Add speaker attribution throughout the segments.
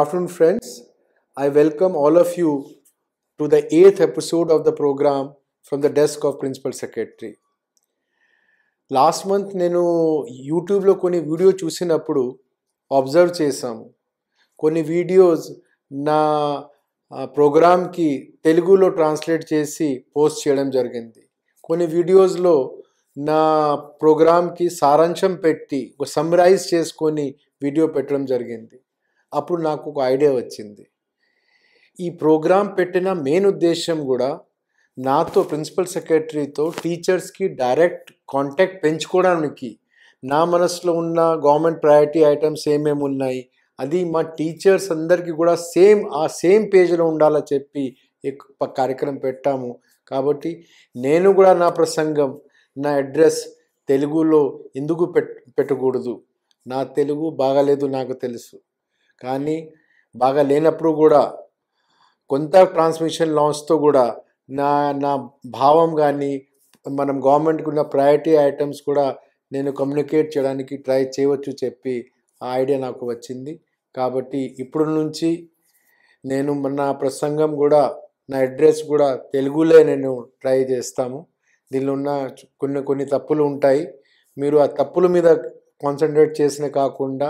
Speaker 1: afternoon, friends I welcome all of you to the eighth episode of the programme from the desk of principal Secretary. Last month నేను యూట్యూబ్లో కొన్ని video చూసినప్పుడు observe చేశాము కొన్ని videos నా ప్రోగ్రామ్కి తెలుగులో ట్రాన్స్లేట్ చేసి పోస్ట్ చేయడం జరిగింది కొన్ని వీడియోస్లో నా ప్రోగ్రామ్కి సారాంశం పెట్టి ఒక సమ్మరైజ్ చేసుకొని వీడియో పెట్టడం జరిగింది అప్పుడు నాకు ఒక ఐడియా వచ్చింది ఈ ప్రోగ్రాం పెట్టిన మెయిన్ ఉద్దేశం కూడా నాతో ప్రిన్సిపల్ సెక్రటరీతో టీచర్స్కి డైరెక్ట్ కాంటాక్ట్ పెంచుకోవడానికి నా మనసులో ఉన్న గవర్నమెంట్ ప్రయారిటీ ఐటమ్స్ ఏమేమి ఉన్నాయి అది మా టీచర్స్ అందరికీ కూడా సేమ్ ఆ సేమ్ పేజీలో ఉండాలని చెప్పి కార్యక్రమం పెట్టాము కాబట్టి నేను కూడా నా ప్రసంగం నా అడ్రస్ తెలుగులో ఎందుకు పెట్టకూడదు నా తెలుగు బాగాలేదు నాకు తెలుసు కానీ బాగా లేనప్పుడు కూడా కొంత ట్రాన్స్మిషన్ లాంచ్తో కూడా నా నా భావం కానీ మనం గవర్నమెంట్కి ఉన్న ప్రయారిటీ ఐటమ్స్ కూడా నేను కమ్యూనికేట్ చేయడానికి ట్రై చేయవచ్చు చెప్పి ఆ ఐడియా నాకు వచ్చింది కాబట్టి ఇప్పుడు నుంచి నేను నా ప్రసంగం కూడా నా అడ్రస్ కూడా తెలుగులో నేను ట్రై చేస్తాము దీనిలో ఉన్న కొన్ని కొన్ని తప్పులు ఉంటాయి మీరు ఆ తప్పుల మీద కాన్సన్ట్రేట్ చేసిన కాకుండా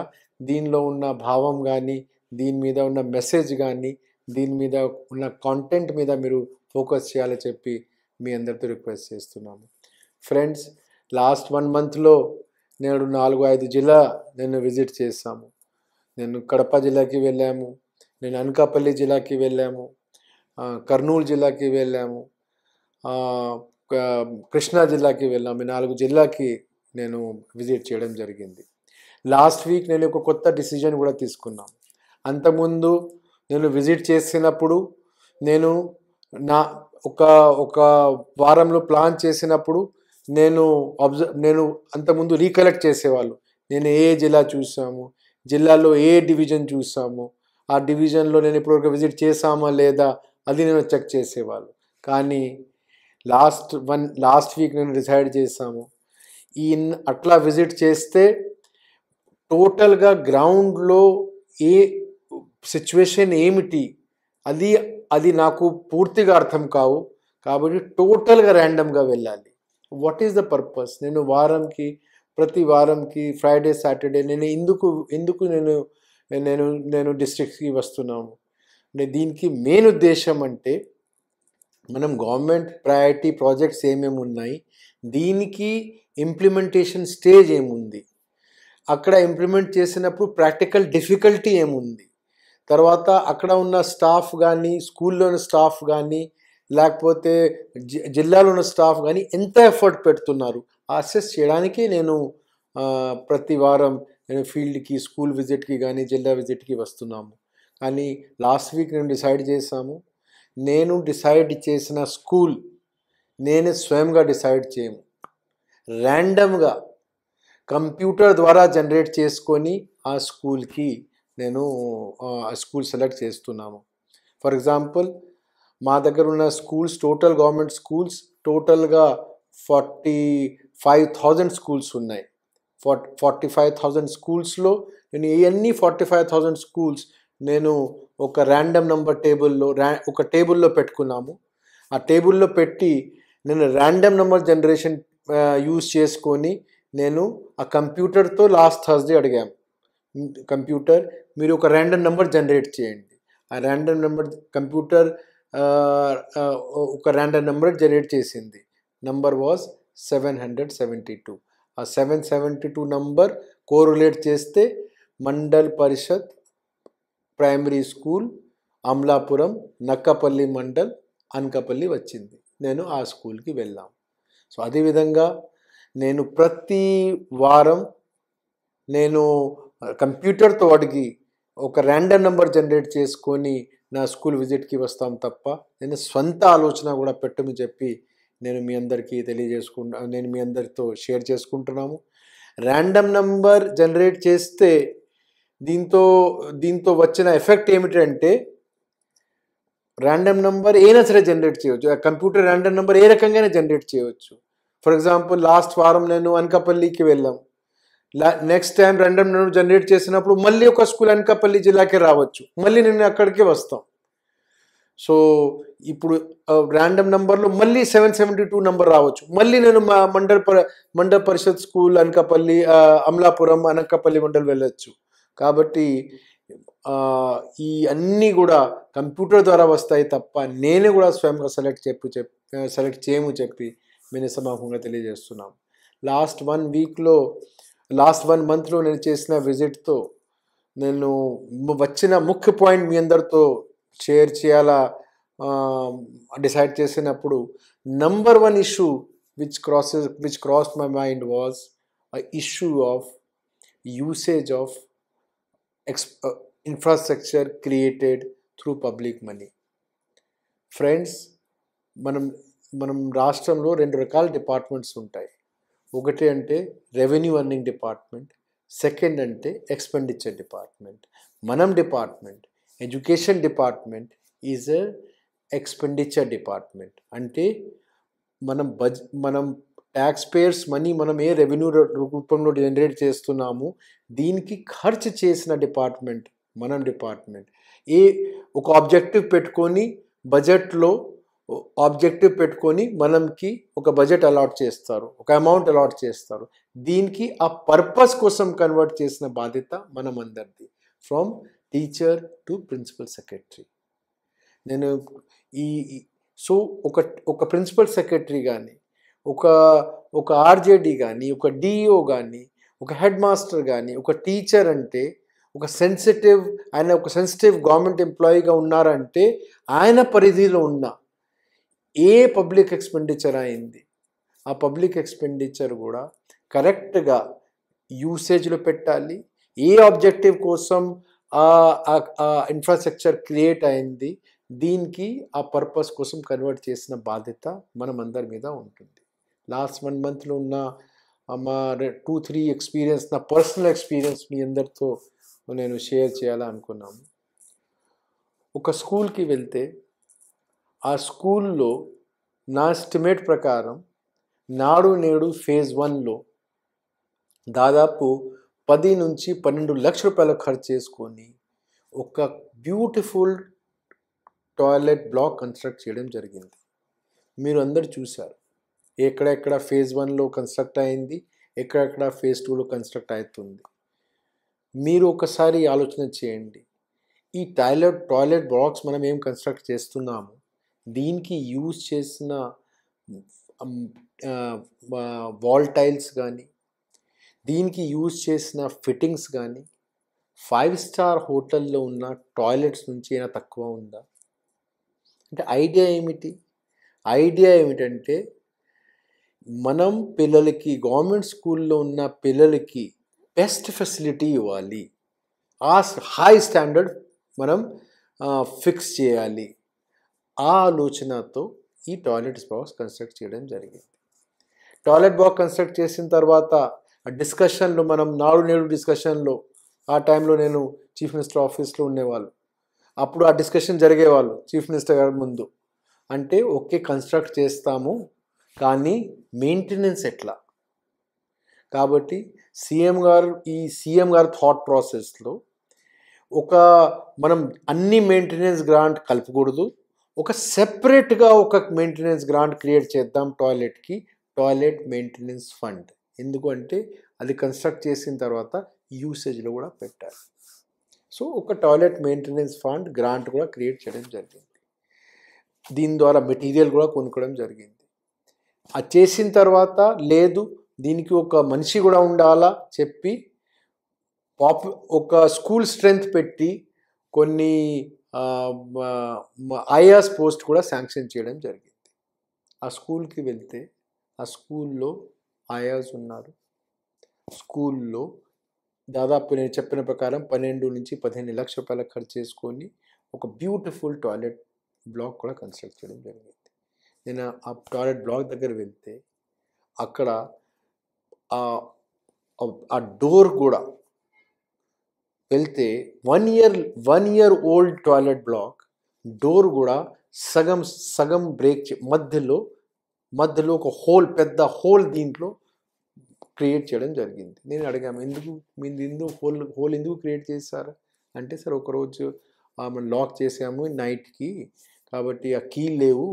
Speaker 1: దీనిలో ఉన్న భావం కానీ దీని మీద ఉన్న మెసేజ్ కానీ దీని మీద ఉన్న కాంటెంట్ మీద మీరు ఫోకస్ చేయాలని చెప్పి మీ అందరితో రిక్వెస్ట్ చేస్తున్నాము ఫ్రెండ్స్ లాస్ట్ వన్ మంత్లో నేడు నాలుగు ఐదు జిల్లా నేను విజిట్ చేశాము నేను కడప జిల్లాకి వెళ్ళాము నేను అనకాపల్లి జిల్లాకి వెళ్ళాము కర్నూలు జిల్లాకి వెళ్ళాము కృష్ణా జిల్లాకి వెళ్ళాము నాలుగు జిల్లాకి నేను విజిట్ చేయడం జరిగింది లాస్ట్ వీక్ నేను ఒక కొత్త డిసిజన్ కూడా తీసుకున్నాను అంతకుముందు నేను విజిట్ చేసినప్పుడు నేను నా ఒక ఒక వారంలో ప్లాన్ చేసినప్పుడు నేను అబ్జర్వ్ నేను అంతకుముందు రీకలెక్ట్ చేసేవాళ్ళు నేను ఏ జిల్లా చూసాము జిల్లాలో ఏ డివిజన్ చూసాము ఆ డివిజన్లో నేను ఇప్పటివరకు విజిట్ చేసామా లేదా అది నేను చెక్ చేసేవాళ్ళు కానీ లాస్ట్ వన్ లాస్ట్ వీక్ నేను డిసైడ్ చేసాము ఈ అట్లా విజిట్ చేస్తే టోటల్గా గ్రౌండ్లో ఏ సిచ్యువేషన్ ఏమిటి అది అది నాకు పూర్తిగా అర్థం కావు కాబట్టి టోటల్గా ర్యాండమ్గా వెళ్ళాలి వాట్ ఈస్ ద పర్పస్ నేను వారంకి ప్రతి వారంకి ఫ్రైడే సాటర్డే నేను ఎందుకు ఎందుకు నేను నేను నేను డిస్ట్రిక్ట్కి వస్తున్నాము అంటే దీనికి మెయిన్ ఉద్దేశం అంటే మనం గవర్నమెంట్ ప్రయారిటీ ప్రాజెక్ట్స్ ఏమేమి ఉన్నాయి దీనికి ఇంప్లిమెంటేషన్ స్టేజ్ ఏముంది అక్కడ ఇంప్లిమెంట్ చేసినప్పుడు ప్రాక్టికల్ డిఫికల్టీ ఏముంది తర్వాత అక్కడ ఉన్న స్టాఫ్ కానీ స్కూల్లోని స్టాఫ్ కానీ లేకపోతే జిల్లాలో ఉన్న స్టాఫ్ కానీ ఎంత ఎఫర్ట్ పెడుతున్నారు అసెస్ చేయడానికి నేను ప్రతి వారం నేను ఫీల్డ్కి స్కూల్ విజిట్కి కానీ జిల్లా విజిట్కి వస్తున్నాము కానీ లాస్ట్ వీక్ నేను డిసైడ్ చేశాము నేను డిసైడ్ చేసిన స్కూల్ నేను స్వయంగా డిసైడ్ చేయము ర్యాండమ్గా కంప్యూటర్ ద్వారా జనరేట్ చేసుకొని ఆ స్కూల్కి నేను ఆ స్కూల్ సెలెక్ట్ చేస్తున్నాము ఫర్ ఎగ్జాంపుల్ మా దగ్గర ఉన్న స్కూల్స్ టోటల్ గవర్నమెంట్ స్కూల్స్ టోటల్గా ఫార్టీ ఫైవ్ థౌజండ్ స్కూల్స్ ఉన్నాయి ఫార్టీ ఫార్టీ ఫైవ్ థౌజండ్ స్కూల్స్లో నేను ఇవన్నీ ఫార్టీ ఫైవ్ థౌజండ్ స్కూల్స్ నేను ఒక ర్యాండమ్ నెంబర్ టేబుల్లో ర్యా ఒక టేబుల్లో పెట్టుకున్నాము ఆ టేబుల్లో పెట్టి నేను ర్యాండమ్ నెంబర్ జనరేషన్ యూస్ చేసుకొని నేను ఆ కంప్యూటర్తో లాస్ట్ థర్స్డే అడిగాం కంప్యూటర్ మీరు ఒక ర్యాండమ్ నెంబర్ జనరేట్ చేయండి ఆ ర్యాండమ్ నెంబర్ కంప్యూటర్ ఒక ర్యాండమ్ నెంబర్ జనరేట్ చేసింది number was seven hundred seventy two ఆ seven seventy two number correlate చేస్తే మండల్ పరిషత్ ప్రైమరీ స్కూల్ అమలాపురం నక్కపల్లి మండల్ అనకపల్లి వచ్చింది నేను ఆ స్కూల్కి వెళ్ళాం సో అదేవిధంగా నేను ప్రతి వారం నేను కంప్యూటర్తో అడిగి ఒక ర్యాండమ్ నెంబర్ జనరేట్ చేసుకొని నా స్కూల్ విజిట్కి వస్తాం తప్ప నేను స్వంత ఆలోచన కూడా పెట్టమని చెప్పి నేను మీ అందరికీ తెలియజేసుకుంటా నేను మీ అందరితో షేర్ చేసుకుంటున్నాము ర్యాండమ్ నెంబర్ జనరేట్ చేస్తే దీంతో దీంతో వచ్చిన ఎఫెక్ట్ ఏమిటంటే ర్యాండమ్ నెంబర్ అయినా సరే జనరేట్ చేయవచ్చు కంప్యూటర్ ర్యాండమ్ నెంబర్ ఏ రకంగానే జనరేట్ చేయవచ్చు ఫర్ ఎగ్జాంపుల్ లాస్ట్ వారం నేను అనకాపల్లికి వెళ్ళాం నెక్స్ట్ టైం రెండమ్ నేను జనరేట్ చేసినప్పుడు మళ్ళీ ఒక స్కూల్ అనకాపల్లి జిల్లాకే రావచ్చు మళ్ళీ నేను అక్కడికి వస్తాం సో ఇప్పుడు ర్యాండమ్ నెంబర్లో మళ్ళీ సెవెన్ సెవెంటీ టూ నెంబర్ రావచ్చు మళ్ళీ నేను మా మండల్ ప మండల్ పరిషత్ స్కూల్ అనకాపల్లి అమలాపురం అనకాపల్లి మండల్ వెళ్ళొచ్చు కాబట్టి ఈ అన్నీ కూడా కంప్యూటర్ ద్వారా వస్తాయి తప్ప నేనే కూడా స్వయంగా సెలెక్ట్ చెప్ సెలెక్ట్ చేయము చెప్పి వినసమాహంగా తెలియజేస్తున్నాం లాస్ట్ వన్ వీక్లో లాస్ట్ వన్ మంత్లో నేను చేసిన విజిట్తో నేను వచ్చిన ముఖ్య పాయింట్ మీ అందరితో షేర్ చేయాలా డిసైడ్ చేసినప్పుడు number one issue which crosses which cross my mind was uh issue of usage of ex infrastructure created through public money friends మనం మనం రాష్ట్రంలో రెండు రకాల డిపార్ట్మెంట్స్ ఉంటాయి ఒకటి అంటే రెవెన్యూ అర్నింగ్ డిపార్ట్మెంట్ సెకండ్ అంటే ఎక్స్పెండిచర్ డిపార్ట్మెంట్ మనం department education department is uh expenditure department అంటే మనం బజ్ మనం ట్యాక్స్ పేయర్స్ మనీ మనం ఏ రెవెన్యూ రూపంలో జనరేట్ చేస్తున్నాము దీనికి ఖర్చు చేసిన డిపార్ట్మెంట్ మనం డిపార్ట్మెంట్ ఏ ఒక ఆబ్జెక్టివ్ పెట్టుకొని బడ్జెట్లో ఆబ్జెక్టివ్ పెట్టుకొని మనంకి ఒక బడ్జెట్ అలాట్ చేస్తారు ఒక అమౌంట్ అలాట్ చేస్తారు దీనికి ఆ పర్పస్ కోసం కన్వర్ట్ చేసిన బాధ్యత మనం అందరిది from teacher to principal secretary నేను ఈ సో ఒక ఒక ప్రిన్సిపల్ సెక్రటరీ కానీ ఒక ఒక ఆర్జేడి కానీ ఒక డిఈఓ కానీ ఒక హెడ్ మాస్టర్ కానీ ఒక టీచర్ అంటే ఒక సెన్సిటివ్ ఆయన ఒక సెన్సిటివ్ గవర్నమెంట్ ఎంప్లాయీగా ఉన్నారంటే ఆయన పరిధిలో ఉన్న ఏ పబ్లిక్ ఎక్స్పెండిచర్ అయింది ఆ పబ్లిక్ ఎక్స్పెండిచర్ కూడా కరెక్ట్గా యూసేజ్లో పెట్టాలి ఏ ఆబ్జెక్టివ్ కోసం ఆ ఇన్ఫ్రాస్ట్రక్చర్ క్రియేట్ అయింది దీనికి ఆ పర్పస్ కోసం కన్వర్ట్ చేసిన బాధ్యత మనం అందరి మీద ఉంటుంది లాస్ట్ వన్ మంత్లో ఉన్న మా టూ త్రీ ఎక్స్పీరియన్స్ నా పర్సనల్ ఎక్స్పీరియన్స్ మీ అందరితో నేను షేర్ చేయాలనుకున్నాము ఒక స్కూల్కి వెళ్తే ఆ స్కూల్లో నా ఎస్టిమేట్ ప్రకారం నాడు నేడు ఫేజ్ వన్లో దాదాపు పది నుంచి పన్నెండు లక్షల రూపాయలు ఖర్చు చేసుకొని ఒక బ్యూటిఫుల్ టాయిలెట్ బ్లాక్ కన్స్ట్రక్ట్ చేయడం జరిగింది మీరు అందరు చూశారు ఎక్కడెక్కడ ఫేజ్ వన్లో కన్స్ట్రక్ట్ అయింది ఎక్కడెక్కడ ఫేజ్ టూలో కన్స్ట్రక్ట్ అవుతుంది మీరు ఒకసారి ఆలోచన చేయండి ఈ టాయిలెట్ టాయిలెట్ బ్లాక్స్ మనం ఏం కన్స్ట్రక్ట్ చేస్తున్నాము దీనికి యూజ్ చేసిన వాల్ టైల్స్ కానీ దీనికి యూజ్ చేసిన ఫిట్టింగ్స్ కానీ ఫైవ్ స్టార్ హోటల్లో ఉన్న టాయిలెట్స్ నుంచి అయినా తక్కువ ఉందా అంటే ఐడియా ఏమిటి ఐడియా ఏమిటంటే మనం పిల్లలకి గవర్నమెంట్ స్కూల్లో ఉన్న పిల్లలకి బెస్ట్ ఫెసిలిటీ ఇవ్వాలి ఆ హై స్టాండర్డ్ మనం ఫిక్స్ చేయాలి ఆ ఆలోచనతో ఈ టాయిలెట్ బాక్స్ కన్స్ట్రక్ట్ చేయడం జరిగింది టాయిలెట్ బాక్స్ కన్స్ట్రక్ట్ చేసిన తర్వాత ఆ డిస్కషన్లో మనం నాడు నేడు డిస్కషన్లో ఆ టైంలో నేను చీఫ్ మినిస్టర్ ఆఫీస్లో ఉండేవాళ్ళు అప్పుడు ఆ డిస్కషన్ జరిగేవాళ్ళు చీఫ్ మినిస్టర్ గారి ముందు అంటే ఓకే కన్స్ట్రక్ట్ చేస్తాము కానీ మెయింటెనెన్స్ ఎట్లా కాబట్టి సీఎం గారు ఈ సీఎం గారి థాట్ ప్రాసెస్లో ఒక మనం అన్ని మెయింటెనెన్స్ గ్రాంట్ కలపకూడదు ఒక సెపరేట్గా ఒక మెయింటెనెన్స్ గ్రాంట్ క్రియేట్ చేద్దాం టాయిలెట్కి టాయిలెట్ మెయింటెనెన్స్ ఫండ్ ఎందుకంటే అది కన్స్ట్రక్ట్ చేసిన తర్వాత యూసేజ్లో కూడా పెట్టాలి సో ఒక టాయిలెట్ మెయింటెనెన్స్ ఫండ్ గ్రాంట్ కూడా క్రియేట్ చేయడం జరిగింది దీని ద్వారా మెటీరియల్ కూడా కొనుక్కోవడం జరిగింది అది చేసిన తర్వాత లేదు దీనికి ఒక మనిషి కూడా ఉండాలా చెప్పి పాపు ఒక స్కూల్ స్ట్రెంగ్త్ పెట్టి కొన్ని ఐఆస్ పోస్ట్ కూడా శాంక్షన్ చేయడం జరిగింది ఆ స్కూల్కి వెళ్తే ఆ స్కూల్లో ఆయాస్ ఉన్నారు స్కూల్లో దాదాపు నేను చెప్పిన ప్రకారం పన్నెండు నుంచి పదిహేను లక్షల రూపాయలు ఖర్చు చేసుకొని ఒక బ్యూటిఫుల్ టాయిలెట్ బ్లాక్ కూడా కన్స్ట్రక్ట్ చేయడం జరిగింది నేను ఆ టాయిలెట్ బ్లాక్ దగ్గర వెళ్తే అక్కడ ఆ డోర్ కూడా వెళ్తే one year one year old toilet block door కూడా సగం సగం బ్రేక్ మధ్యలో మధ్యలో ఒక హోల్ పెద్ద హోల్ దీంట్లో క్రియేట్ చేయడం జరిగింది నేను అడిగాము ఎందుకు మీరు ఎందుకు హోల్ హోల్ ఎందుకు క్రియేట్ చేస్తారు అంటే సార్ ఒకరోజు మనం లాక్ చేసాము నైట్కి కాబట్టి ఆ కీ లేవు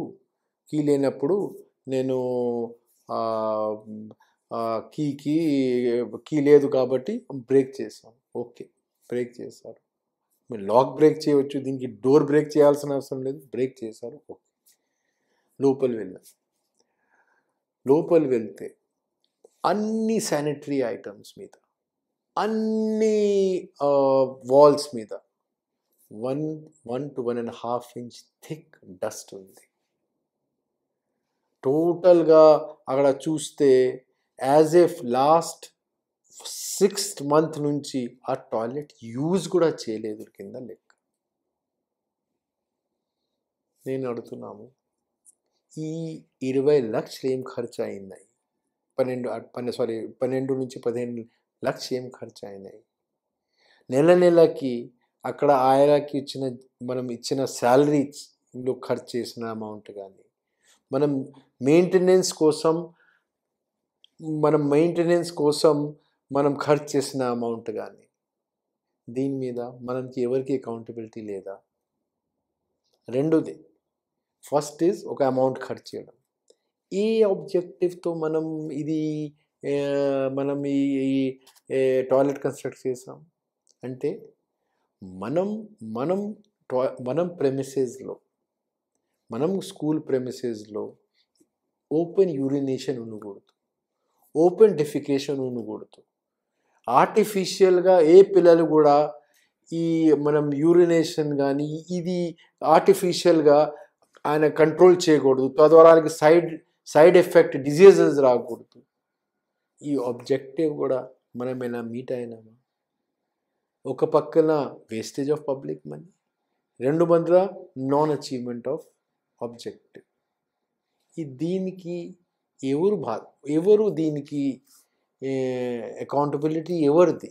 Speaker 1: కీ లేనప్పుడు నేను కీకి కీ లేదు కాబట్టి బ్రేక్ చేసాం ఓకే బ్రేక్ చేశారు మీరు లాక్ బ్రేక్ చేయవచ్చు దీనికి డోర్ బ్రేక్ చేయాల్సిన అవసరం లేదు బ్రేక్ చేశారు ఓకే లోపలి వెళ్ళారు లోపలి వెళ్తే అన్ని శానిటరీ ఐటమ్స్ మీద అన్ని వాల్స్ మీద one one to one and half inch thick dust ఉంది టోటల్గా అక్కడ చూస్తే as of last sixth month నుంచి ఆ టాయిలెట్ యూజ్ కూడా చేయలేదు కింద లెక్క నేను అడుగుతున్నాము ఈ ఇరవై లక్షలు ఏం ఖర్చు అయినాయి పన్నెండు పన్నె సారీ పన్నెండు నుంచి పదిహేను లక్షలు ఏం ఖర్చు అయినాయి నెల నెలకి అక్కడ ఆయనకి ఇచ్చిన మనం ఇచ్చిన శాలరీలో ఖర్చు చేసిన అమౌంట్ కానీ మనం మెయింటెనెన్స్ కోసం మనం మెయింటెనెన్స్ కోసం మనం ఖర్చు చేసిన అమౌంట్ కానీ దీని మీద మనకి ఎవరికి అకౌంటబిలిటీ లేదా రెండోది ఫస్ట్ ఈజ్ ఒక అమౌంట్ ఖర్చు చేయడం ఏ ఆబ్జెక్టివ్తో మనం ఇది మనం ఈ టాయిలెట్ కన్స్ట్రక్ట్ చేసాం అంటే మనం మనం మనం ప్రెమిసెస్లో మనం స్కూల్ ప్రెమిసెస్లో ఓపెన్ యూరినేషన్ ఉండకూడదు ఓపెన్ డెఫికేషన్ ఉండకూడదు ఆర్టిఫిషియల్గా ఏ పిల్లలు కూడా ఈ మనం యూరినేషన్ కానీ ఇది ఆర్టిఫిషియల్గా ఆయన కంట్రోల్ చేయకూడదు తద్వారా సైడ్ సైడ్ ఎఫెక్ట్ డిజీజెస్ రాకూడదు ఈ ఆబ్జెక్టివ్ కూడా మనం ఎలా మీట్ అయినామా ఒక పక్కన వేస్టేజ్ ఆఫ్ పబ్లిక్ మనీ రెండు మందుల నాన్ అచీవ్మెంట్ ఆఫ్ ఆబ్జెక్టివ్ ఈ దీనికి ఎవరు బా ఎవరు దీనికి అకౌంటబిలిటీ ఎవరిది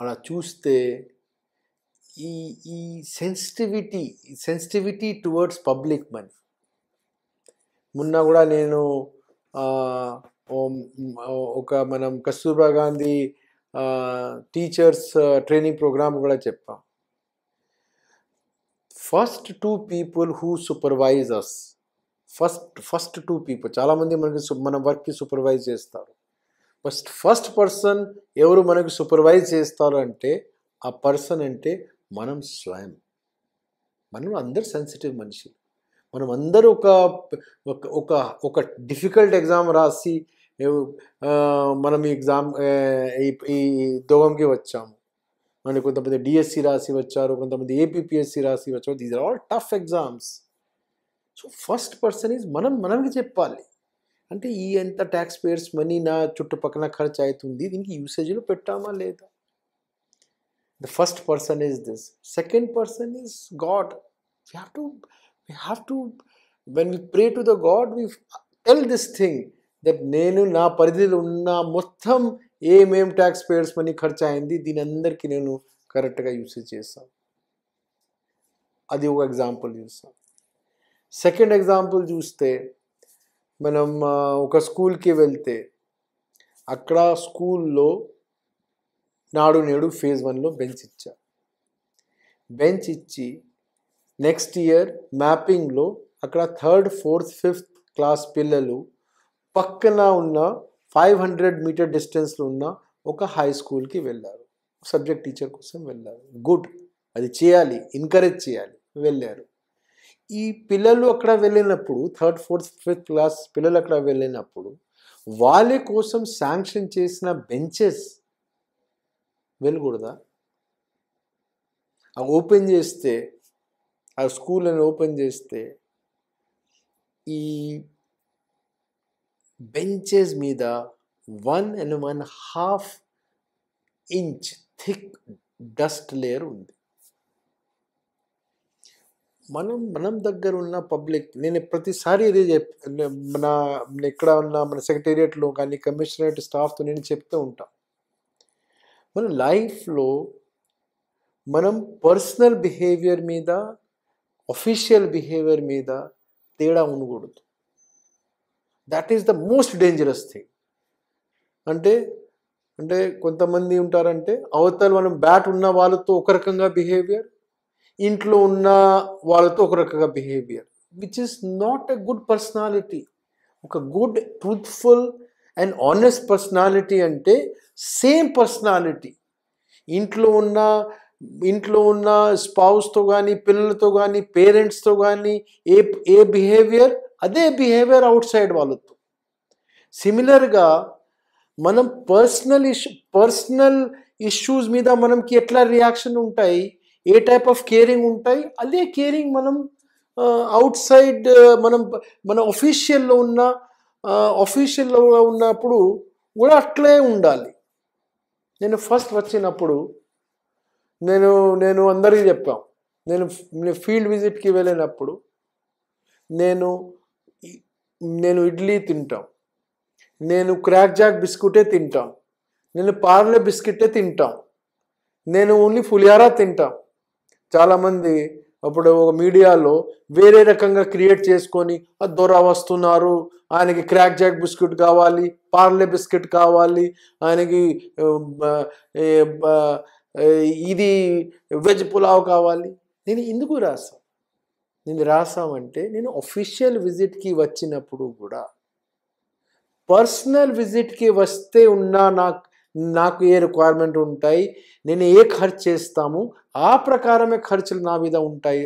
Speaker 1: అలా చూస్తే ఈ ఈ sensitivity sensitivity towards public money మొన్న కూడా నేను ఒక మనం Kasturba Gandhi teachers training programme కూడా చెప్పాం first two people who supervise us first first two people చాలామంది మనకి మన వర్క్కి సూపర్వైజ్ చేస్తారు ఫస్ట్ ఫస్ట్ పర్సన్ ఎవరు మనకు సూపర్వైజ్ చేస్తారు అంటే ఆ పర్సన్ అంటే మనం స్వయం మనం అందరు సెన్సిటివ్ మనిషి మనం అందరూ ఒక ఒక ఒక డిఫికల్ట్ ఎగ్జామ్ రాసి మనం ఈ ఎగ్జామ్ ఈ దోగంకి వచ్చాము మనకి కొంతమంది డిఎస్సి రాసి వచ్చారు కొంతమంది ఏపీపీఎస్సి రాసి వచ్చారు these are all tough exams so first person is మనం మనకి చెప్పాలి అంటే ఈ ఎంత ట్యాక్స్ పేయర్స్ మనీ నా చుట్టుపక్కల ఖర్చు అవుతుంది దీనికి యూసేజ్లో పెట్టామా లేదా the first person is this second person is God we have to we have to when we pray to the God we tell this thing that నేను నా పరిధిలో ఉన్న మొత్తం ఏమేం ట్యాక్స్ పేయర్స్ మనీ ఖర్చు అయింది దీని అందరికీ నేను కరెక్ట్గా యూసేజ్ చేస్తాను అది ఒక ఎగ్జాంపుల్ చూస్తాను సెకండ్ ఎగ్జాంపుల్ చూస్తే మనం ఒక స్కూల్కి వెళ్తే అక్కడ స్కూల్లో నాడు నేడు ఫేజ్ వన్లో బెంచ్ ఇచ్చా బెంచ్ ఇచ్చి నెక్స్ట్ ఇయర్ మ్యాపింగ్లో అక్కడ థర్డ్ ఫోర్త్ ఫిఫ్త్ క్లాస్ పిల్లలు పక్కన ఉన్న ఫైవ్ హండ్రెడ్ మీటర్ డిస్టెన్స్లో ఉన్న ఒక హై స్కూల్కి వెళ్ళారు సబ్జెక్ట్ టీచర్ కోసం వెళ్ళారు గుడ్ అది చేయాలి ఎంకరేజ్ చేయాలి వెళ్ళారు ఈ పిల్లలు అక్కడ వెళ్ళినప్పుడు థర్డ్ ఫోర్త్ ఫిఫ్త్ క్లాస్ పిల్లలు అక్కడ వెళ్ళినప్పుడు వాళ్ళ కోసం శాంక్షన్ చేసిన బెంచెస్ వెళ్ళకూడదా అవి ఓపెన్ చేస్తే ఆ అని ఓపెన్ చేస్తే ఈ బెంచెస్ మీద one and one half inch thick dust layer ఉంది మనం మనం దగ్గర ఉన్న పబ్లిక్ నేను ప్రతిసారి ఇదే చెప్ మన ఎక్కడ ఉన్న మన సెక్రటేరియట్లో కానీ కమిషనరేట్ స్టాఫ్తో నేను చెప్తూ ఉంటాను మన లైఫ్లో మనం పర్సనల్ బిహేవియర్ మీద అఫీషియల్ బిహేవియర్ మీద తేడా ఉండకూడదు that is the most dangerous thing అంటే అంటే కొంతమంది ఉంటారంటే అవతల మనం బ్యాట్ ఉన్న వాళ్ళతో ఒక రకంగా బిహేవియర్ ఇంట్లో ఉన్న వాళ్ళతో ఒక రకంగా behaviour which is not a good personality ఒక good truthful and honest personality అంటే సేమ్ పర్సనాలిటీ ఇంట్లో ఉన్న ఇంట్లో ఉన్న స్పౌస్తో కానీ పిల్లలతో కానీ పేరెంట్స్తో కానీ ఏ ఏ బిహేవియర్ అదే బిహేవియర్ అవుట్ సైడ్ వాళ్ళతో సిమిలర్గా మనం పర్సనల్ ఇష్యూ పర్సనల్ ఇష్యూస్ మీద మనకి ఎట్లా రియాక్షన్ ఉంటాయి ఏ టైప్ ఆఫ్ కేరింగ్ ఉంటాయి అదే కేరింగ్ మనం అవుట్ సైడ్ మనం మన ఒఫీషియల్లో ఉన్న ఆఫీషియల్లో ఉన్నప్పుడు కూడా అట్లే ఉండాలి నేను ఫస్ట్ వచ్చినప్పుడు నేను నేను అందరికీ చెప్పాం నేను ఫీల్డ్ విజిట్కి వెళ్ళినప్పుడు నేను నేను ఇడ్లీ తింటాం నేను క్రాక్ జాక్ బిస్కుటే తింటాం నేను పార్లే బిస్కెట్టే తింటాం నేను ఓన్లీ పులిహారా తింటాం చాలామంది అప్పుడు ఒక మీడియాలో వేరే రకంగా క్రియేట్ చేసుకొని దొర వస్తున్నారు ఆయనకి క్రాక్ జాక్ బిస్కెట్ కావాలి పార్లే బిస్కెట్ కావాలి ఆయనకి ఇది వెజ్ పులావ్ కావాలి నేను ఎందుకు రాసా నేను రాసామంటే నేను అఫీషియల్ విజిట్కి వచ్చినప్పుడు కూడా పర్సనల్ విజిట్కి వస్తే ఉన్న నాకు నాకు ఏ రిక్వైర్మెంట్ ఉంటాయి నేను ఏ ఖర్చు చేస్తాము ఆ ప్రకారమే ఖర్చులు నా మీద ఉంటాయి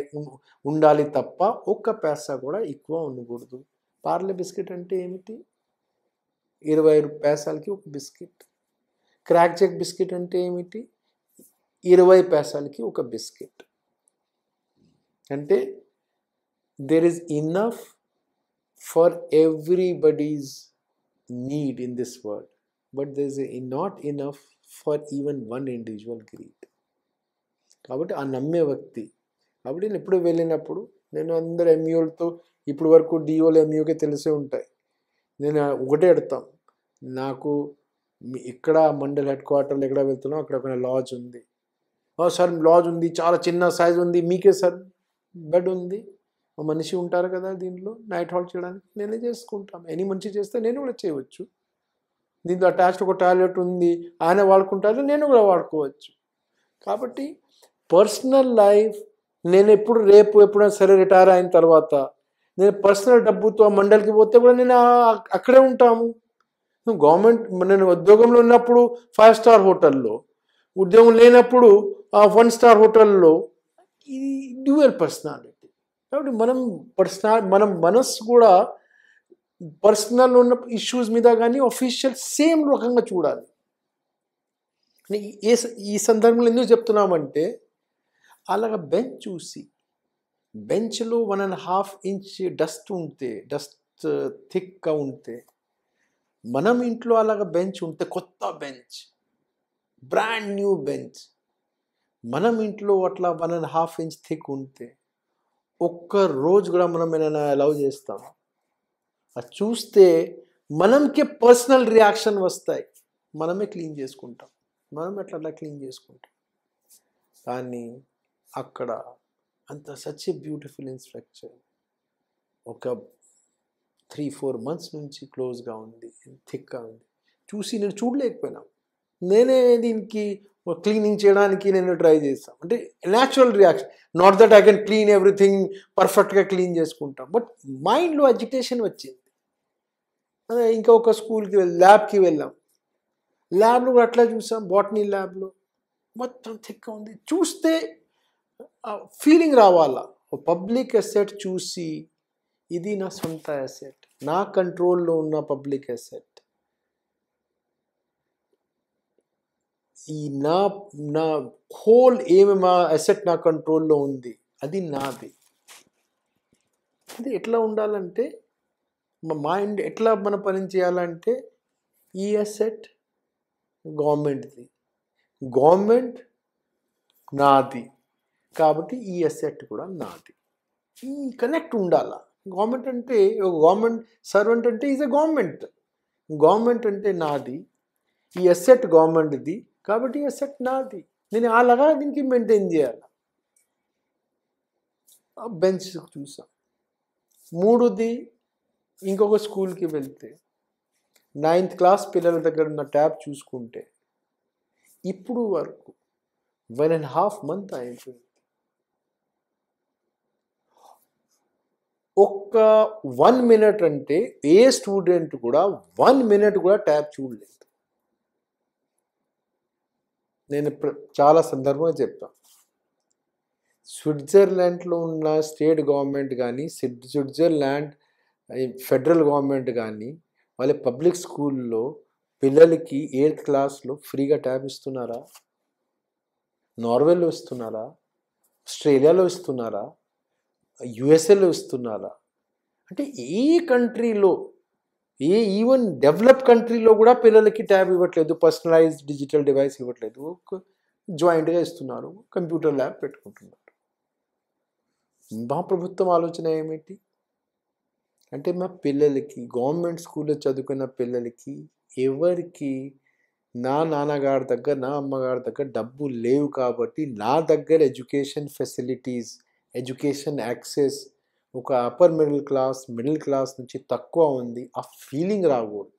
Speaker 1: ఉండాలి తప్ప ఒక్క పైసా కూడా ఎక్కువ ఉండకూడదు పార్లే బిస్కెట్ అంటే ఏమిటి ఇరవై పైసలకి ఒక బిస్కెట్ క్రాక్ చెక్ బిస్కెట్ అంటే ఏమిటి ఇరవై పైసలకి ఒక బిస్కెట్ అంటే there is enough for everybody's need in this world but this not enough for even one individual greed కాబట్టి ఆ నమ్మే వ్యక్తి కాబట్టి నేను ఎప్పుడు వెళ్ళినప్పుడు నేను అందరు ఎంయూలతో ఇప్పుడు వరకు డిఓలు ఎంయూకే తెలిసే ఉంటాయి నేను ఒకటే ఎడతాం నాకు ఇక్కడ మండల్ హెడ్ క్వార్టర్లు ఎక్కడ వెళ్తున్నాం అక్కడ ఒక లాజ్ ఉంది సార్ లాజ్ ఉంది చాలా చిన్న సైజ్ ఉంది మీకే సార్ బెడ్ ఉంది మనిషి ఉంటారు కదా దీంట్లో నైట్ హాల్ చేయడానికి నేనే చేసుకుంటాం ఎనీ మనిషి చేస్తే నేను కూడా చేయవచ్చు దీంతో అటాచ్డ్ ఒక టాయిలెట్ ఉంది ఆయన వాడుకుంటారు నేను కూడా వాడుకోవచ్చు కాబట్టి పర్సనల్ లైఫ్ నేను ఎప్పుడు రేపు ఎప్పుడైనా సరే రిటైర్ అయిన తర్వాత నేను పర్సనల్ డబ్బుతో మండలికి పోతే కూడా నేను అక్కడే ఉంటాము నువ్వు గవర్నమెంట్ నేను ఉద్యోగంలో ఉన్నప్పుడు ఫైవ్ స్టార్ హోటల్లో ఉద్యోగం లేనప్పుడు వన్ స్టార్ హోటల్లో ఇది డ్యూయల్ పర్సనాలిటీ కాబట్టి మనం పర్సనా మనం మనస్సు కూడా పర్సనల్ ఉన్న ఇష్యూస్ మీద కానీ అఫీషియల్ సేమ్ రకంగా చూడాలి ఏ ఈ సందర్భంలో ఎందుకు చెప్తున్నామంటే అలాగ బెంచ్ చూసి బెంచ్లో one and half inch dust ఉంటే డస్ట్ థిక్గా ఉంటే మనం ఇంట్లో అలాగ బెంచ్ ఉంటే కొత్త బెంచ్ బ్రాండ్ న్యూ బెంచ్ మనం ఇంట్లో అట్లా one and half inch thick ఉంటే ఒక్క రోజు కూడా మనం ఏమైనా అలౌ చేస్తాం అది చూస్తే మనంకే పర్సనల్ రియాక్షన్ వస్తాయి మనమే క్లీన్ చేసుకుంటాం మనం ఎట్లా అట్లా క్లీన్ చేసుకుంటాం కానీ అక్కడ అంత సచ్ ఎ బ్యూటిఫుల్ ఇన్స్ట్రక్చర్ ఒక త్రీ ఫోర్ మంత్స్ నుంచి క్లోజ్గా ఉంది థిక్గా ఉంది చూసి నేను చూడలేకపోయినా నేనే దీనికి క్లీనింగ్ చేయడానికి నేను ట్రై చేస్తాను అంటే natural reaction not that I can clean everything పర్ఫెక్ట్గా క్లీన్ చేసుకుంటాం బట్ మైండ్లో అజిటేషన్ వచ్చింది అదే ఒక స్కూల్కి వెళ్ళి ల్యాబ్కి వెళ్ళాం ల్యాబ్లో కూడా అట్లా చూసాం బాటనీ ల్యాబ్లో మొత్తం థిక్ ఉంది చూస్తే ఫీలింగ్ రావాలా పబ్లిక్ అసెట్ చూసి ఇది నా సొంత అసెట్ నా కంట్రోల్లో ఉన్న పబ్లిక్ అసెట్ ఈ నా నా హోల్ ఏమేమి అసెట్ నా కంట్రోల్లో ఉంది అది నాది అది ఎట్లా ఉండాలంటే మైండ్ ఎట్లా మనం పని చేయాలంటే ఈ అసెట్ గవర్నమెంట్ది గవర్నమెంట్ నాది కాబట్టి ఈ అసెట్ కూడా నాది ఈ కనెక్ట్ ఉండాల గవర్నమెంట్ అంటే గవర్నమెంట్ సర్వెంట్ అంటే ఈజ్ అ గవర్నమెంట్ గవర్నమెంట్ అంటే నాది ఈ అసెట్ గవర్నమెంట్ది కాబట్టి ఈ అసెట్ నాది నేను అలాగా దీనికి మెయింటైన్ చేయాలి బెంచ్ చూసాం మూడుది ఇంకొక స్కూల్కి వెళ్తే నైన్త్ క్లాస్ పిల్లల దగ్గర ఉన్న ట్యాబ్ చూసుకుంటే ఇప్పుడు వరకు వన్ అండ్ హాఫ్ మంత్ అయిపోయింది ఒక్క వన్ మినిట్ అంటే ఏ స్టూడెంట్ కూడా వన్ మినిట్ కూడా ట్యాబ్ చూడలేదు నేను చాలా సందర్భంగా చెప్తాను స్విట్జర్లాండ్లో ఉన్న స్టేట్ గవర్నమెంట్ కానీ స్విట్జర్లాండ్ ఫెడరల్ గవర్నమెంట్ కానీ వాళ్ళ పబ్లిక్ స్కూల్లో పిల్లలకి ఎయిత్ క్లాస్లో ఫ్రీగా ట్యాబ్ ఇస్తున్నారా నార్వేలో ఇస్తున్నారా ఆస్ట్రేలియాలో ఇస్తున్నారా యుఎస్ఏలో ఇస్తున్నారా అంటే ఏ కంట్రీలో ఏ ఈవెన్ డెవలప్ కంట్రీలో కూడా పిల్లలకి ట్యాబ్ ఇవ్వట్లేదు పర్సనలైజ్ డిజిటల్ డివైస్ ఇవ్వట్లేదు జాయింట్గా ఇస్తున్నారు కంప్యూటర్ ల్యాబ్ పెట్టుకుంటున్నారు మా ప్రభుత్వం ఆలోచన ఏమిటి అంటే మా పిల్లలకి గవర్నమెంట్ స్కూల్లో చదువుకున్న పిల్లలకి ఎవరికి నా నాన్నగారి దగ్గర నా అమ్మగారి దగ్గర డబ్బు లేవు కాబట్టి నా దగ్గర ఎడ్యుకేషన్ ఫెసిలిటీస్ ఎడ్యుకేషన్ యాక్సెస్ ఒక upper middle class middle class నుంచి తక్కువ ఉంది ఆ ఫీలింగ్ రాకూడదు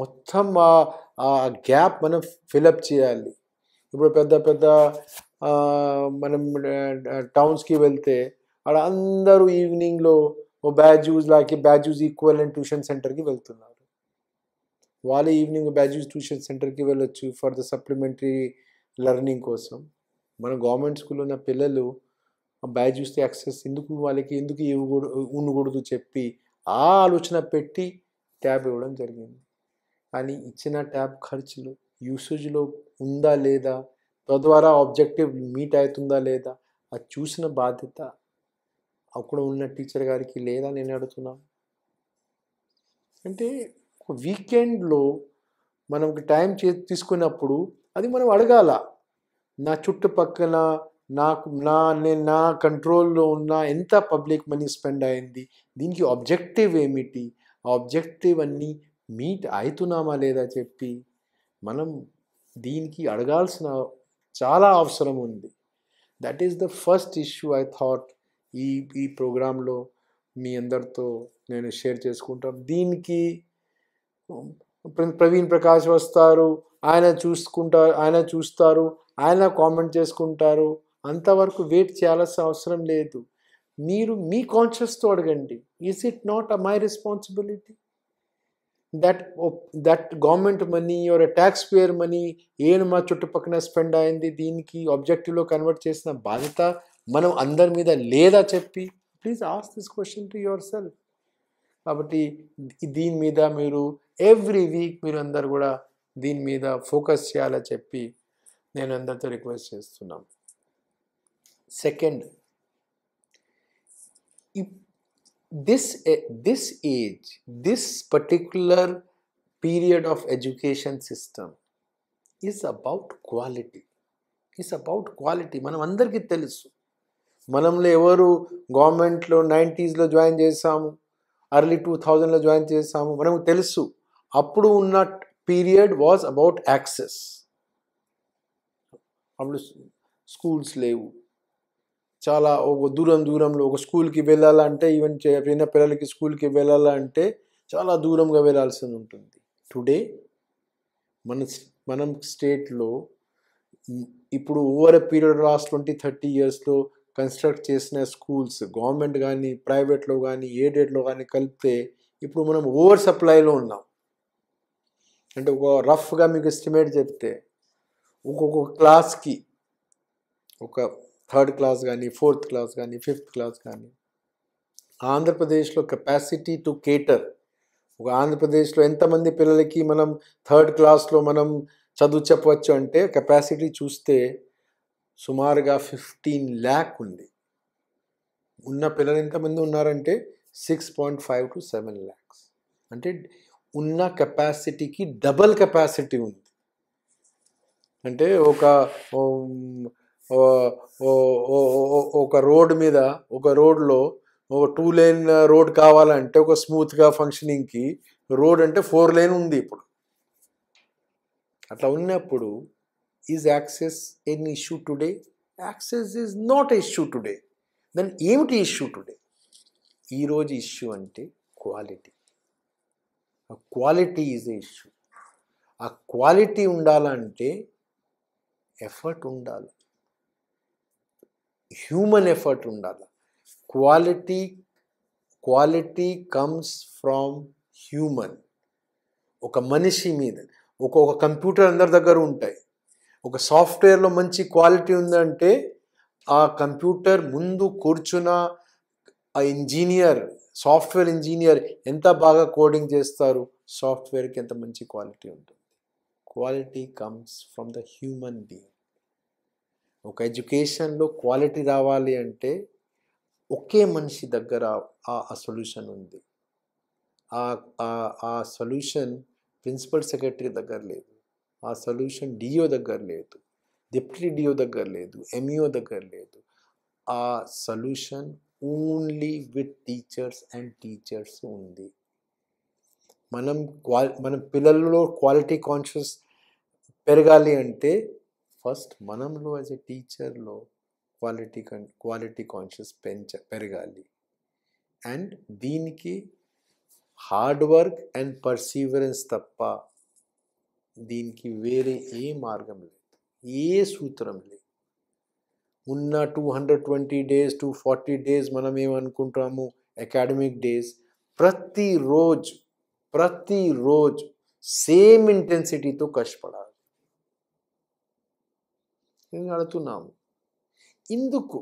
Speaker 1: మొత్తం ఆ గ్యాప్ మనం ఫిలప్ చేయాలి ఇప్పుడు పెద్ద పెద్ద మనం టౌన్స్కి వెళ్తే అక్కడ అందరూ ఈవినింగ్లో ఓ బ్యాజూస్ లాగే ఈక్వల్ అండ్ ట్యూషన్ సెంటర్కి వెళ్తున్నారు వాళ్ళే ఈవినింగ్ బ్యాజ్యూస్ ట్యూషన్ సెంటర్కి వెళ్ళొచ్చు ఫర్ ద సప్లిమెంటరీ లెర్నింగ్ కోసం మన గవర్నమెంట్ స్కూల్లో ఉన్న పిల్లలు బ్యాజ్యూస్ యాక్సెస్ ఎందుకు వాళ్ళకి ఎందుకు ఇవ్వకూడదు ఉండకూడదు చెప్పి ఆ ఆలోచన పెట్టి ట్యాబ్ ఇవ్వడం జరిగింది కానీ ఇచ్చిన ట్యాబ్ ఖర్చులు యూసేజ్లో ఉందా లేదా తద్వారా ఆబ్జెక్టివ్ మీట్ అవుతుందా లేదా అది చూసిన బాధ్యత అక్కడ ఉన్న టీచర్ గారికి లేదా నేను అడుగుతున్నా అంటే వీకెండ్లో మనకి టైం చే తీసుకున్నప్పుడు అది మనం అడగాల నా చుట్టుపక్కల నాకు నా నేను నా కంట్రోల్లో ఉన్న ఎంత పబ్లిక్ మనీ స్పెండ్ అయింది దీనికి ఆబ్జెక్టివ్ ఏమిటి ఆ ఆబ్జెక్టివ్ అన్నీ మీట్ అవుతున్నామా లేదా చెప్పి మనం దీనికి అడగాల్సిన చాలా అవసరం ఉంది that is the first issue I thought ఈ ఈ ప్రోగ్రాంలో మీ అందరితో నేను షేర్ చేసుకుంటాం దీనికి ప్రవీణ్ ప్రకాష్ వస్తారు ఆయన చూసుకుంటారు ఆయన చూస్తారు ఆయన కామెంట్ చేసుకుంటారు అంతవరకు వెయిట్ చేయాల్సిన అవసరం లేదు మీరు మీ కాన్షియస్తో అడగండి is it not a my responsibility that that government money or tax payer money ఏను మా చుట్టుపక్కన స్పెండ్ అయింది దీనికి ఆబ్జెక్టివ్లో కన్వర్ట్ చేసిన బాధ్యత మనం అందరి మీద లేదా చెప్పి please ask this question to yourself కాబట్టి దీని మీద మీరు ఎవ్రీ వీక్ మీరు అందరు కూడా దీని మీద ఫోకస్ చేయాలని చెప్పి నేను అందరితో రిక్వెస్ట్ చేస్తున్నాను second this this age this particular period of education system is about quality is about quality మనం అందరికీ తెలుసు మనంలో ఎవరు గవర్నమెంట్లో నైంటీస్లో జాయిన్ చేసాము అర్లీ టూ థౌజండ్లో జాయిన్ చేసాము మనకు తెలుసు అప్పుడు ఉన్న పీరియడ్ వాజ్ అబౌట్ యాక్సెస్ అప్పుడు స్కూల్స్ లేవు చాలా ఒక దూరం దూరంలో ఒక స్కూల్కి వెళ్ళాలంటే ఈవెన్ చిన్న పిల్లలకి స్కూల్కి వెళ్ళాలంటే చాలా దూరంగా వెళ్ళాల్సి ఉంటుంది టుడే మన మనం స్టేట్లో ఇప్పుడు over a period last twenty thirty ఇయర్స్లో కన్స్ట్రక్ట్ చేసిన స్కూల్స్ గవర్నమెంట్ కానీ ప్రైవేట్లో కానీ ఏడేట్లో కానీ కలిపితే ఇప్పుడు మనం ఓవర్ సప్లైలో ఉన్నాం అంటే ఒక రఫ్గా మీకు ఎస్టిమేట్ చెప్తే ఒక్కొక్క క్లాస్కి ఒక థర్డ్ క్లాస్ కానీ ఫోర్త్ క్లాస్ కానీ ఫిఫ్త్ క్లాస్ కానీ ఆంధ్రప్రదేశ్లో కెపాసిటీ టు కేటర్ ఒక ఆంధ్రప్రదేశ్లో ఎంతమంది పిల్లలకి మనం థర్డ్ క్లాస్లో మనం చదువు చెప్పవచ్చు అంటే కెపాసిటీ చూస్తే సుమారుగా ఫిఫ్టీన్ ల్యాక్ ఉంది ఉన్న పిల్లలు ఎంతమంది ఉన్నారంటే six point five to seven lakhs అంటే ఉన్న కెపాసిటీకి డబల్ కెపాసిటీ ఉంది అంటే ఒక ఒక రోడ్ మీద ఒక రోడ్లో ఒక టూ లేన్ రోడ్ కావాలంటే ఒక స్మూత్గా ఫంక్షనింగ్కి రోడ్ అంటే ఫోర్ లేన్ ఉంది ఇప్పుడు అట్లా ఉన్నప్పుడు is access an issue today access is not issue today then ఏమిటి ఇష్యూ టుడే ఈరోజు ఇష్యూ అంటే క్వాలిటీ ఆ క్వాలిటీ ఈజ్ ఎ ఇష్యూ ఆ క్వాలిటీ ఉండాలంటే ఎఫర్ట్ ఉండాలి హ్యూమన్ ఎఫర్ట్ ఉండాలి quality quality comes from human ఒక మనిషి మీద ఒక్కొక్క కంప్యూటర్ అందరి దగ్గర ఉంటాయి ఒక సాఫ్ట్వేర్లో మంచి క్వాలిటీ ఉందంటే ఆ కంప్యూటర్ ముందు కూర్చున్న ఆ ఇంజనీర్ సాఫ్ట్వేర్ ఇంజనీర్ ఎంత బాగా కోడింగ్ చేస్తారు సాఫ్ట్వేర్కి ఎంత మంచి క్వాలిటీ ఉంటుంది quality comes from the human being ఒక ఎడ్యుకేషన్లో క్వాలిటీ రావాలి అంటే ఒకే మనిషి దగ్గర ఆ సొల్యూషన్ ఉంది ఆ సొల్యూషన్ ప్రిన్సిపల్ సెక్రటరీ దగ్గర లేదు ఆ సొల్యూషన్ డిఓ దగ్గర లేదు డిప్యూటీ డిఓ దగ్గర లేదు ఎంఈఓ దగ్గర లేదు ఆ solution only with teachers and teachers ఉంది మనం క్వాలి మనం పిల్లల్లో క్వాలిటీ కాన్షియస్ పెరగాలి అంటే ఫస్ట్ మనంలో యాజ్ ఎ టీచర్లో క్వాలిటీ కన్ క్వాలిటీ కాన్షియస్ పెంచ పెరగాలి అండ్ దీనికి హార్డ్ వర్క్ అండ్ పర్సీవరెన్స్ తప్ప దీనికి వేరే ఏ మార్గం లేదు ఏ సూత్రం లేదు ఉన్న two hundred twenty days two forty days మనం ఏమనుకుంటాము అకాడమిక్ డేస్ ప్రతిరోజు ప్రతిరోజు సేమ్ ఇంటెన్సిటీతో కష్టపడాలి నేను అడుగుతున్నాము ఇందుకు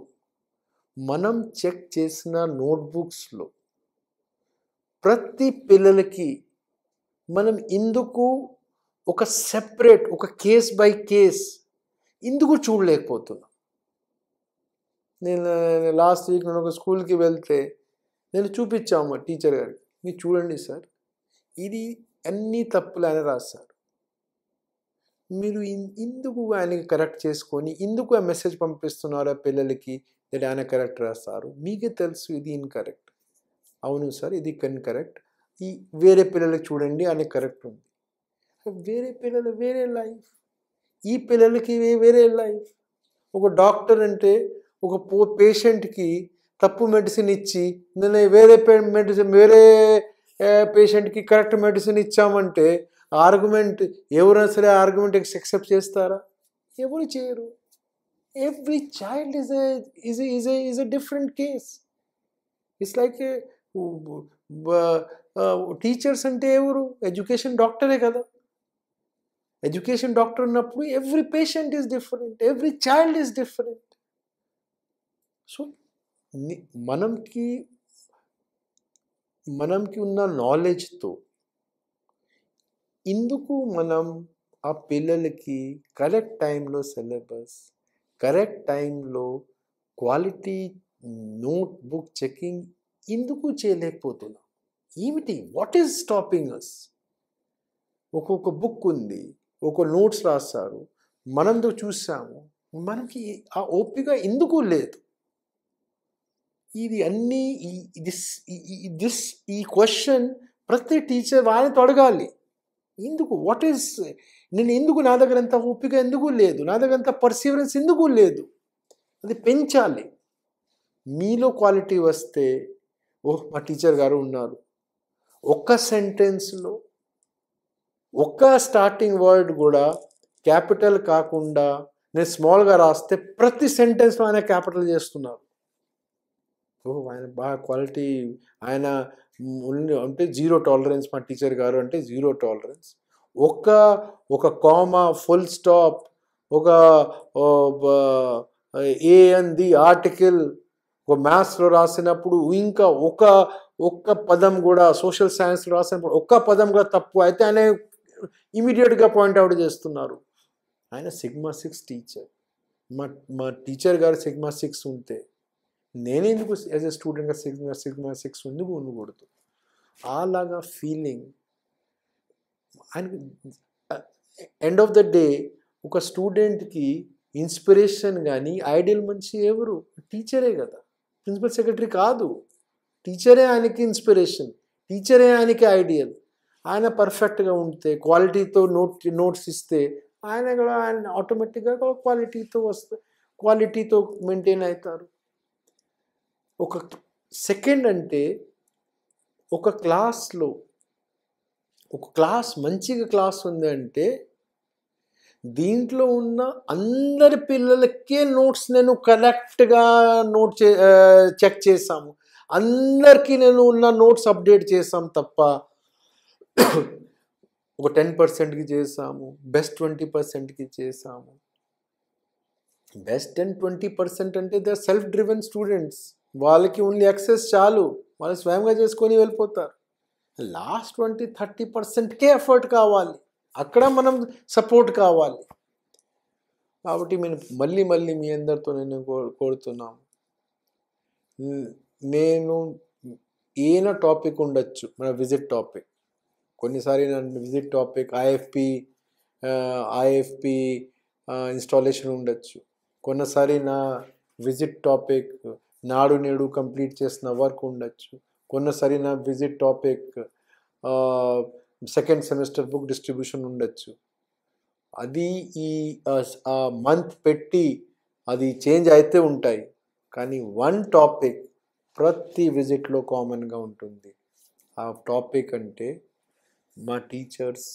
Speaker 1: మనం చెక్ చేసిన నోట్బుక్స్లో ప్రతి పిల్లలకి మనం ఎందుకు ఒక సెపరేట్ ఒక కేస్ బై కేస్ ఇందుకు చూడలేకపోతున్నా నేను లాస్ట్ వీక్ నేను ఒక స్కూల్కి వెళ్తే నేను చూపించాము టీచర్ గారికి మీరు చూడండి సార్ ఇది అన్ని తప్పులు ఆయన రాస్తారు మీరు ఇందుకు ఆయనకి కరెక్ట్ చేసుకొని ఇందుకు ఆ మెసేజ్ పంపిస్తున్నారా పిల్లలకి లేదా ఆయన కరెక్ట్ రాస్తారు మీకే తెలుసు ఇది ఇన్కరెక్ట్ అవును సార్ ఇది కరెక్ట్ ఈ వేరే పిల్లలకి చూడండి ఆయన కరెక్ట్ ఉంది వేరే పిల్లలు వేరే లైఫ్ ఈ పిల్లలకి వేరే లైఫ్ ఒక డాక్టర్ అంటే ఒక పో పేషెంట్కి తప్పు మెడిసిన్ ఇచ్చి నేను వేరే మెడిసిన్ వేరే పేషెంట్కి కరెక్ట్ మెడిసిన్ ఇచ్చామంటే ఆర్గ్యుమెంట్ ఎవరైనా సరే ఆర్గ్యుమెంట్ ఎక్సెప్ట్ చేస్తారా ఎవరు చేయరు every child is is is is uh different case it's like teachers అంటే ఎవరు ఎడ్యుకేషన్ డాక్టరే కదా ఎడ్యుకేషన్ డాక్టర్ ఉన్నప్పుడు every patient is different every child is different so మనంకి మనంకి ఉన్న నాలెడ్జ్తో ఇందుకు మనం ఆ పిల్లలకి కరెక్ట్ టైంలో సిలబస్ కరెక్ట్ టైంలో క్వాలిటీ నోట్ బుక్ చెకింగ్ ఎందుకు చేయలేకపోతున్నాం ఏమిటి వాట్ ఈజ్ స్టాపింగ్ అస్ ఒక్కొక్క బుక్ ఉంది ఒక నోట్స్ రాస్తారు మనందుకు చూసాము మనకి ఆ ఓపిక ఎందుకు లేదు ఇది అన్నీ దిస్ దిస్ ఈ క్వశ్చన్ ప్రతి టీచర్ వాళ్ళతో తొడగాలి ఎందుకు వాట్ ఈస్ నేను ఎందుకు నా దగ్గర అంత ఓపిక ఎందుకు లేదు నా దగ్గర అంత పర్సీవరెన్స్ ఎందుకు లేదు అది పెంచాలి మీలో క్వాలిటీ వస్తే ఓహ్ మా టీచర్ గారు ఉన్నారు ఒక్క సెంటెన్స్లో ఒక్క స్టార్టింగ్ వర్డ్ కూడా క్యాపిటల్ కాకుండా నేను స్మాల్గా రాస్తే ప్రతి సెంటెన్స్లో ఆయన క్యాపిటల్ చేస్తున్నారు ఓహో ఆయన బాగా క్వాలిటీ ఆయన అంటే జీరో టాలరెన్స్ మా టీచర్ గారు అంటే జీరో టాలరెన్స్ ఒక్క ఒక కామా ఫుల్ స్టాప్ ఒక ఏ అండ్ ది ఆర్టికల్ ఒక మ్యాథ్స్లో రాసినప్పుడు ఇంకా ఒక ఒక్క పదం కూడా సోషల్ సైన్స్లో రాసినప్పుడు ఒక్క పదం కూడా తప్పు అయితే ఆయన ఇమీడియట్గా పాయింట్అవుట్ చేస్తున్నారు ఆయన సిగ్మా సిక్స్ టీచర్ మా మా టీచర్ గారు సిగ్మా సిక్స్ ఉంటే నేనెందుకు యాజ్ ఎ స్టూడెంట్గా సిగ్మా సిగ్మా సిక్స్ ఎందుకు ఉండకూడదు అలాగా ఫీలింగ్ ఆయన ఎండ్ ఆఫ్ ద డే ఒక స్టూడెంట్కి ఇన్స్పిరేషన్ కానీ ఐడియల్ మంచి ఎవరు టీచరే కదా ప్రిన్సిపల్ సెక్రటరీ కాదు టీచరే ఆయనకి ఇన్స్పిరేషన్ టీచరే ఆయనకి ఐడియల్ ఆయన పర్ఫెక్ట్గా ఉంటే క్వాలిటీతో నోట్ నోట్స్ ఇస్తే ఆయన కూడా ఆయన ఆటోమేటిక్గా క్వాలిటీతో వస్తే క్వాలిటీతో మెయింటైన్ అవుతారు ఒక సెకండ్ అంటే ఒక క్లాస్లో ఒక క్లాస్ మంచిగా క్లాస్ ఉంది అంటే దీంట్లో ఉన్న అందరి పిల్లలకే నోట్స్ నేను కరెక్ట్గా నోట్ చే చెక్ చేశాము అందరికీ నేను ఉన్న నోట్స్ అప్డేట్ చేశాం తప్ప ఒక టెన్ పర్సెంట్కి చేసాము బెస్ట్ ట్వంటీ పర్సెంట్కి చేసాము బెస్ట్ టెన్ ట్వంటీ పర్సెంట్ అంటే ద సెల్ఫ్ డ్రివెన్ స్టూడెంట్స్ వాళ్ళకి ఓన్లీ ఎక్సెస్ చాలు వాళ్ళు స్వయంగా చేసుకొని వెళ్ళిపోతారు లాస్ట్ ట్వంటీ థర్టీ పర్సెంట్కే ఎఫర్ట్ కావాలి అక్కడ మనం సపోర్ట్ కావాలి కాబట్టి మేము మళ్ళీ మళ్ళీ మీ అందరితో నేను కోరుతున్నాము నేను ఏనా టాపిక్ ఉండొచ్చు మన విజిట్ టాపిక్ కొన్నిసారి visit topic IFP IFP installation ఉండొచ్చు కొన్నిసారి నా విజిట్ టాపిక్ నాడు నేడు కంప్లీట్ చేసిన వర్క్ ఉండొచ్చు కొన్నిసారి నా visit topic second semester book distribution ఉండొచ్చు అది ఈ మంత్ పెట్టి అది చేంజ్ అయితే ఉంటాయి కానీ వన్ టాపిక్ ప్రతి విజిట్లో కామన్గా ఉంటుంది ఆ టాపిక్ అంటే మా టీచర్స్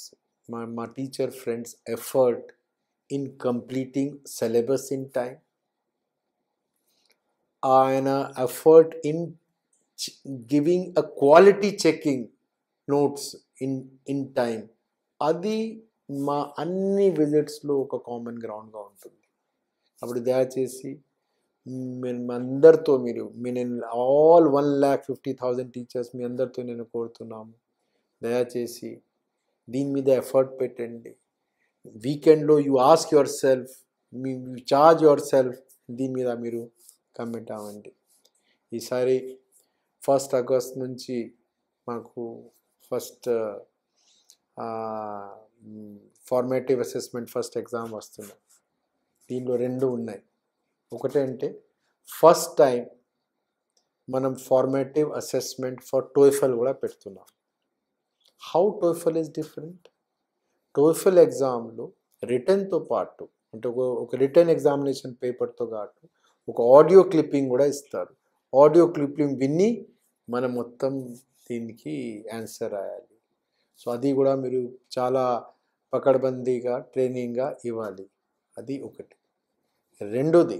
Speaker 1: మా మా teacher friends effort in completing syllabus in time ఆయన effort in giving a quality checking notes in in time అది మా అన్ని విజిట్స్లో ఒక కామన్ గ్రౌండ్గా ఉంటుంది అప్పుడు దయచేసి మేము అందరితో మీరు మీ నేను all one lakh fifty thousand teachers మీ అందరితో నేను కోరుతున్నాము దయచేసి దీని మీద ఎఫర్ట్ పెట్టండి వీకెండ్లో యు ఆస్క్ యువర్ సెల్ఫ్ మీ చార్జ్ యువర్ సెల్ఫ్ దీని మీద మీరు కమిట్ అవ్వండి ఈసారి ఫస్ట్ ఆగస్ట్ నుంచి మాకు first formative assessment first exam వస్తుంది దీనిలో రెండు ఉన్నాయి ఒకటి అంటే ఫస్ట్ టైం మనం ఫార్మేటివ్ అసెస్మెంట్ ఫర్ టోయిఫల్ కూడా పెడుతున్నాం how TOEFL is different TOEFL ఎగ్జామ్లో రిటర్న్తో పాటు అంటే ఒక ఒక రిటర్న్ ఎగ్జామినేషన్ పేపర్తో పాటు ఒక ఆడియో క్లిప్పింగ్ కూడా ఇస్తారు ఆడియో క్లిప్పింగ్ విని మనం మొత్తం దీనికి ఆన్సర్ రాయాలి సో అది కూడా మీరు చాలా పకడ్బందీగా ట్రైనింగ్గా ఇవ్వాలి అది ఒకటి రెండోది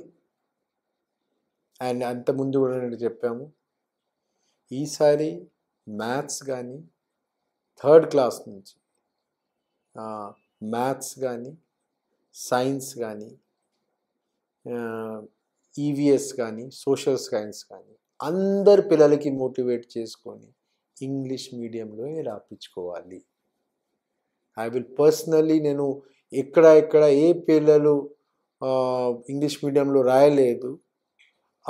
Speaker 1: అండ్ అంతకుముందు కూడా నేను చెప్పాము ఈసారి మ్యాథ్స్ కానీ థర్డ్ క్లాస్ నుంచి మ్యాథ్స్ కానీ సైన్స్ కానీ ఈవీఎస్ కానీ సోషల్ సైన్స్ కానీ అందరు పిల్లలకి మోటివేట్ చేసుకొని ఇంగ్లీష్ మీడియంలో రాపించుకోవాలి ఐ విల్ పర్సనల్లీ నేను ఎక్కడ ఎక్కడ ఏ పిల్లలు ఇంగ్లీష్ మీడియంలో రాయలేదు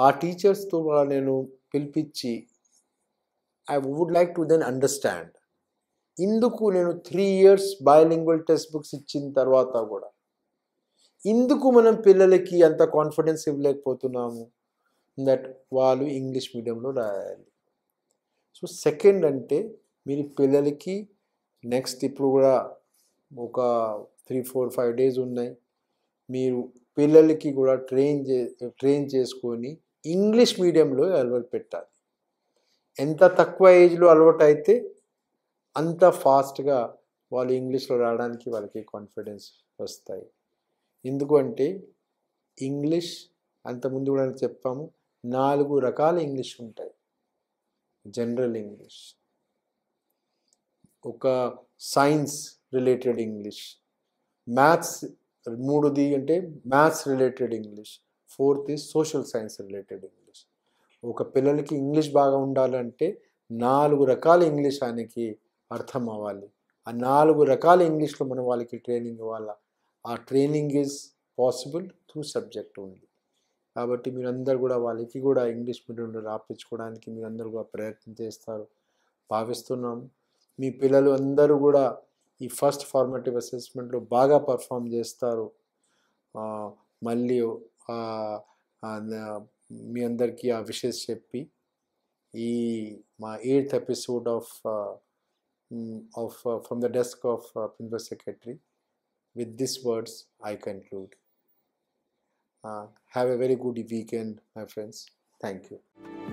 Speaker 1: ఆ టీచర్స్తో నేను పిలిపించి I would like to then understand ఇందుకు నేను three years bilingual textbooks ఇచ్చిన తర్వాత కూడా ఇందుకు మనం పిల్లలకి అంత కాన్ఫిడెన్స్ ఇవ్వలేకపోతున్నాము దట్ వాళ్ళు ఇంగ్లీష్ మీడియంలో రాయాలి సో సెకండ్ అంటే మీరు పిల్లలకి నెక్స్ట్ ఇప్పుడు కూడా ఒక త్రీ ఫోర్ ఫైవ్ డేస్ ఉన్నాయి మీరు పిల్లలకి కూడా ట్రైన్ చే ట్రైన్ చేసుకొని ఇంగ్లీష్ మీడియంలో అలవాటు పెట్టాలి ఎంత తక్కువ ఏజ్లో అలవాటు అయితే అంత ఫాస్ట్గా వాళ్ళు ఇంగ్లీష్లో రావడానికి వాళ్ళకి కాన్ఫిడెన్స్ వస్తాయి ఎందుకంటే ఇంగ్లీష్ అంతకుముందు కూడా చెప్పాము నాలుగు రకాల ఇంగ్లీష్ ఉంటాయి జనరల్ ఇంగ్లీష్ ఒక సైన్స్ రిలేటెడ్ ఇంగ్లీష్ మ్యాథ్స్ మూడుది అంటే maths related English fourth is social science related English ఒక పిల్లలకి ఇంగ్లీష్ బాగా ఉండాలంటే నాలుగు రకాల ఇంగ్లీష్ ఆయనకి అర్థం అవ్వాలి ఆ నాలుగు రకాల ఇంగ్లీష్లో మనం వాళ్ళకి ట్రైనింగ్ ఇవ్వాలి ఆ training is possible through subject ఉంది కాబట్టి మీరందరూ కూడా వాళ్ళకి కూడా ఇంగ్లీష్ మీడియంలో రాపించుకోవడానికి మీరందరూ కూడా ప్రయత్నం చేస్తారు భావిస్తున్నాం మీ పిల్లలు అందరూ కూడా ఈ ఫస్ట్ ఫార్మేటివ్ అసెస్మెంట్లో బాగా పర్ఫామ్ చేస్తారు మళ్ళీ మీ అందరికీ ఆ విషెస్ చెప్పి ఈ మా eighth episode of Mm, of uh, from the desk of uh, Principal Secretary. With these words, I conclude. Uh, have a very good weekend, my friends. Thank you.